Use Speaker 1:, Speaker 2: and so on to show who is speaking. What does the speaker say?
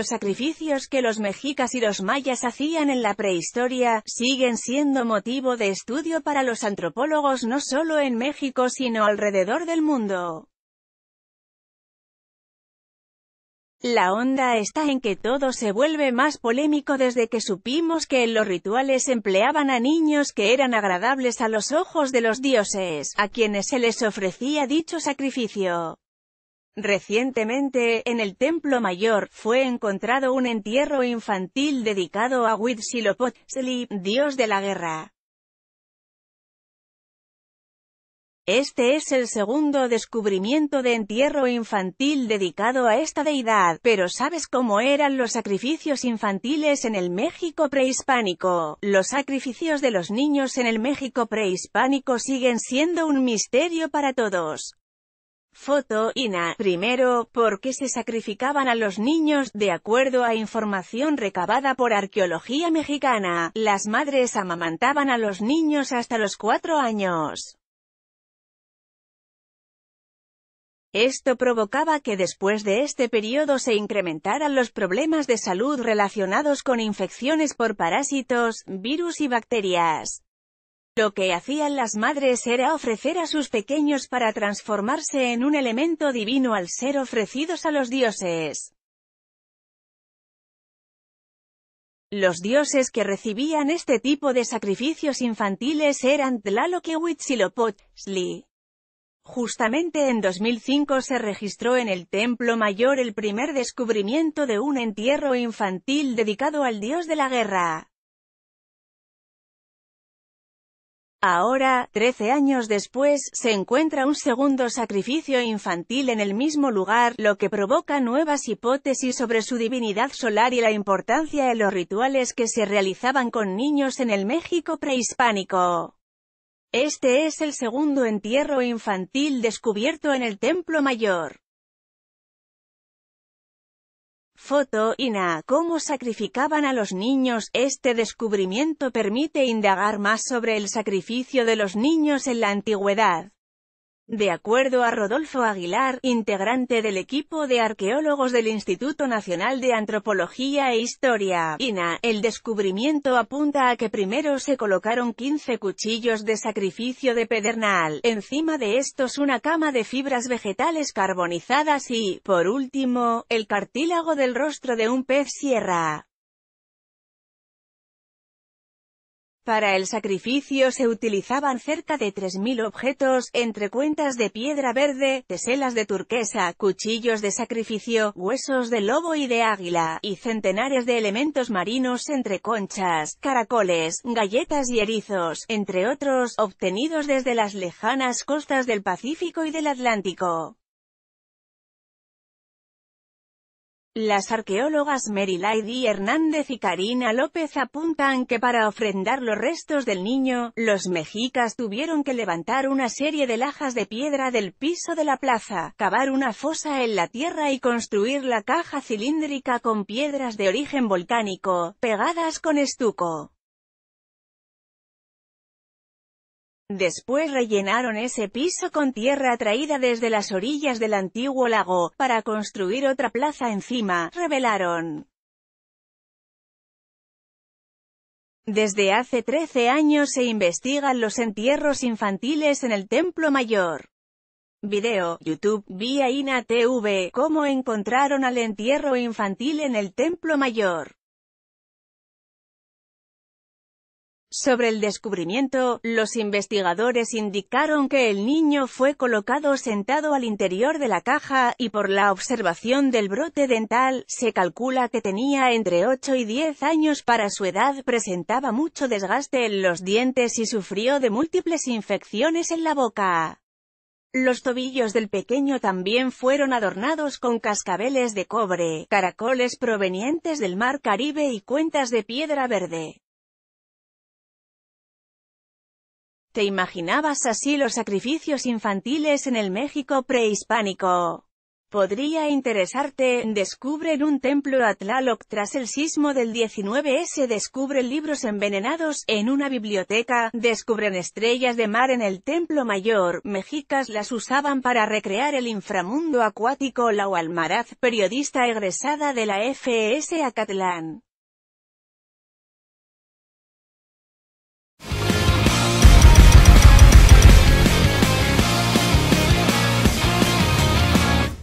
Speaker 1: los sacrificios que los mexicas y los mayas hacían en la prehistoria, siguen siendo motivo de estudio para los antropólogos no solo en México sino alrededor del mundo. La onda está en que todo se vuelve más polémico desde que supimos que en los rituales empleaban a niños que eran agradables a los ojos de los dioses, a quienes se les ofrecía dicho sacrificio. Recientemente, en el Templo Mayor, fue encontrado un entierro infantil dedicado a Huitzilopochtli, dios de la guerra. Este es el segundo descubrimiento de entierro infantil dedicado a esta deidad, pero ¿sabes cómo eran los sacrificios infantiles en el México prehispánico? Los sacrificios de los niños en el México prehispánico siguen siendo un misterio para todos. Foto, INA, primero, porque se sacrificaban a los niños, de acuerdo a información recabada por Arqueología Mexicana, las madres amamantaban a los niños hasta los cuatro años. Esto provocaba que después de este periodo se incrementaran los problemas de salud relacionados con infecciones por parásitos, virus y bacterias. Lo que hacían las madres era ofrecer a sus pequeños para transformarse en un elemento divino al ser ofrecidos a los dioses. Los dioses que recibían este tipo de sacrificios infantiles eran Tlaloc y Huitzilopochtli. Justamente en 2005 se registró en el Templo Mayor el primer descubrimiento de un entierro infantil dedicado al dios de la guerra. Ahora, trece años después, se encuentra un segundo sacrificio infantil en el mismo lugar, lo que provoca nuevas hipótesis sobre su divinidad solar y la importancia de los rituales que se realizaban con niños en el México prehispánico. Este es el segundo entierro infantil descubierto en el Templo Mayor foto y cómo sacrificaban a los niños. Este descubrimiento permite indagar más sobre el sacrificio de los niños en la antigüedad. De acuerdo a Rodolfo Aguilar, integrante del equipo de arqueólogos del Instituto Nacional de Antropología e Historia, INA, el descubrimiento apunta a que primero se colocaron 15 cuchillos de sacrificio de pedernal, encima de estos una cama de fibras vegetales carbonizadas y, por último, el cartílago del rostro de un pez sierra. Para el sacrificio se utilizaban cerca de 3.000 objetos, entre cuentas de piedra verde, teselas de turquesa, cuchillos de sacrificio, huesos de lobo y de águila, y centenares de elementos marinos entre conchas, caracoles, galletas y erizos, entre otros, obtenidos desde las lejanas costas del Pacífico y del Atlántico. Las arqueólogas Mary Lady Hernández y Karina López apuntan que para ofrendar los restos del niño, los mexicas tuvieron que levantar una serie de lajas de piedra del piso de la plaza, cavar una fosa en la tierra y construir la caja cilíndrica con piedras de origen volcánico, pegadas con estuco. Después rellenaron ese piso con tierra traída desde las orillas del antiguo lago, para construir otra plaza encima, revelaron. Desde hace 13 años se investigan los entierros infantiles en el Templo Mayor. Video, YouTube, vía INA TV, cómo encontraron al entierro infantil en el Templo Mayor. Sobre el descubrimiento, los investigadores indicaron que el niño fue colocado sentado al interior de la caja, y por la observación del brote dental, se calcula que tenía entre 8 y 10 años para su edad, presentaba mucho desgaste en los dientes y sufrió de múltiples infecciones en la boca. Los tobillos del pequeño también fueron adornados con cascabeles de cobre, caracoles provenientes del mar Caribe y cuentas de piedra verde. ¿Te imaginabas así los sacrificios infantiles en el México prehispánico? Podría interesarte, descubren un templo atlaloc tras el sismo del 19S, descubren libros envenenados en una biblioteca, descubren estrellas de mar en el templo mayor, mexicas las usaban para recrear el inframundo acuático Lau Almaraz, periodista egresada de la FS Acatlán.